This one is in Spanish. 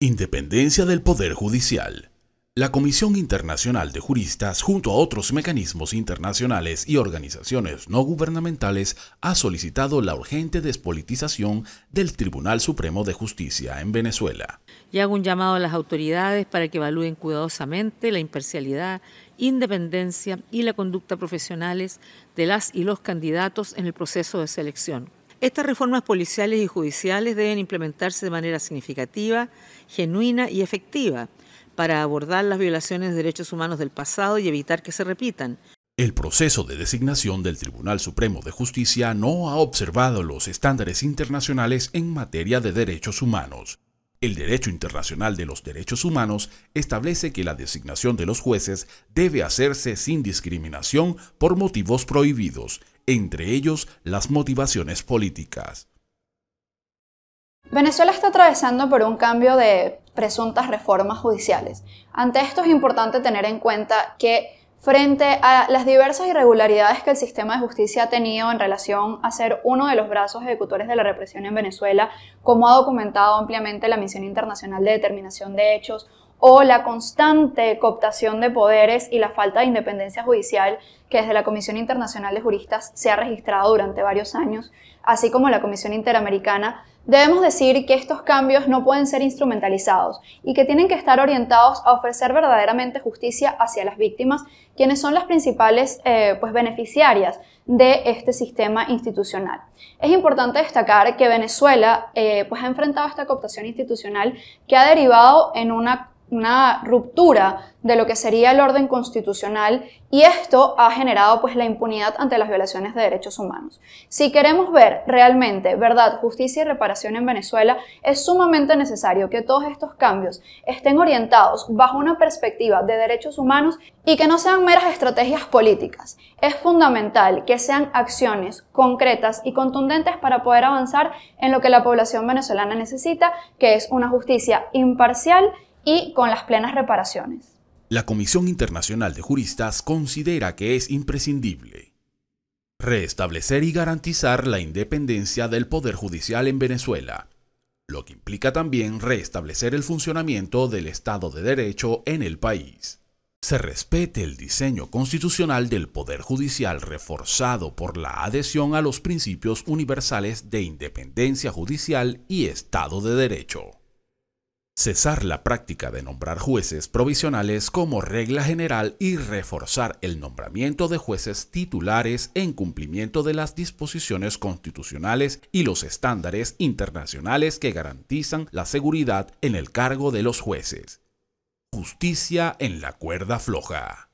Independencia del Poder Judicial. La Comisión Internacional de Juristas, junto a otros mecanismos internacionales y organizaciones no gubernamentales, ha solicitado la urgente despolitización del Tribunal Supremo de Justicia en Venezuela. Y hago un llamado a las autoridades para que evalúen cuidadosamente la imparcialidad, independencia y la conducta profesionales de las y los candidatos en el proceso de selección estas reformas policiales y judiciales deben implementarse de manera significativa, genuina y efectiva para abordar las violaciones de derechos humanos del pasado y evitar que se repitan. El proceso de designación del Tribunal Supremo de Justicia no ha observado los estándares internacionales en materia de derechos humanos. El derecho internacional de los derechos humanos establece que la designación de los jueces debe hacerse sin discriminación por motivos prohibidos, entre ellos las motivaciones políticas. Venezuela está atravesando por un cambio de presuntas reformas judiciales. Ante esto es importante tener en cuenta que frente a las diversas irregularidades que el sistema de justicia ha tenido en relación a ser uno de los brazos ejecutores de la represión en Venezuela, como ha documentado ampliamente la Misión Internacional de Determinación de Hechos, o la constante cooptación de poderes y la falta de independencia judicial que desde la Comisión Internacional de Juristas se ha registrado durante varios años, así como la Comisión Interamericana, debemos decir que estos cambios no pueden ser instrumentalizados y que tienen que estar orientados a ofrecer verdaderamente justicia hacia las víctimas, quienes son las principales eh, pues, beneficiarias de este sistema institucional. Es importante destacar que Venezuela eh, pues, ha enfrentado esta cooptación institucional que ha derivado en una una ruptura de lo que sería el orden constitucional y esto ha generado pues la impunidad ante las violaciones de derechos humanos. Si queremos ver realmente verdad, justicia y reparación en Venezuela, es sumamente necesario que todos estos cambios estén orientados bajo una perspectiva de derechos humanos y que no sean meras estrategias políticas. Es fundamental que sean acciones concretas y contundentes para poder avanzar en lo que la población venezolana necesita, que es una justicia imparcial y con las plenas reparaciones. La Comisión Internacional de Juristas considera que es imprescindible restablecer y garantizar la independencia del Poder Judicial en Venezuela, lo que implica también restablecer el funcionamiento del Estado de Derecho en el país. Se respete el diseño constitucional del Poder Judicial reforzado por la adhesión a los principios universales de independencia judicial y Estado de Derecho cesar la práctica de nombrar jueces provisionales como regla general y reforzar el nombramiento de jueces titulares en cumplimiento de las disposiciones constitucionales y los estándares internacionales que garantizan la seguridad en el cargo de los jueces. Justicia en la cuerda floja.